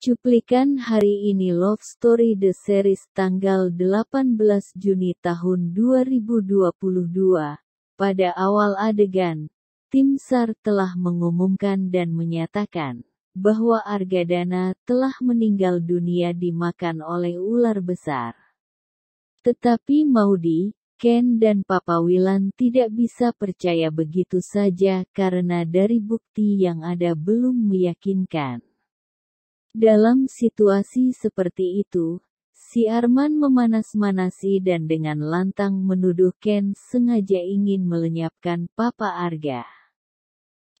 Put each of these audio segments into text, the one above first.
Cuplikan hari ini Love Story The Series tanggal 18 Juni tahun 2022. Pada awal adegan, tim SAR telah mengumumkan dan menyatakan bahwa Argadana telah meninggal dunia dimakan oleh ular besar. Tetapi Maudi, Ken dan Papa Wilan tidak bisa percaya begitu saja karena dari bukti yang ada belum meyakinkan. Dalam situasi seperti itu, si Arman memanas-manasi dan dengan lantang menuduh Ken sengaja ingin melenyapkan Papa Arga.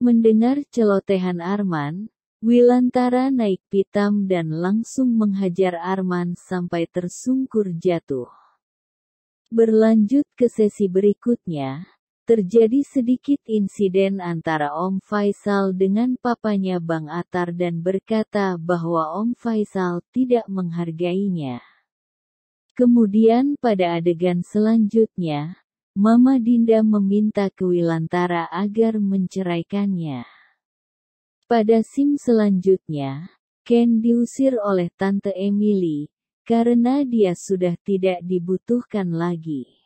Mendengar celotehan Arman, Wilantara naik pitam dan langsung menghajar Arman sampai tersungkur jatuh. Berlanjut ke sesi berikutnya, Terjadi sedikit insiden antara Om Faisal dengan papanya Bang Atar dan berkata bahwa Om Faisal tidak menghargainya. Kemudian pada adegan selanjutnya, Mama Dinda meminta ke Wilantara agar menceraikannya. Pada sim selanjutnya, Ken diusir oleh Tante Emily, karena dia sudah tidak dibutuhkan lagi.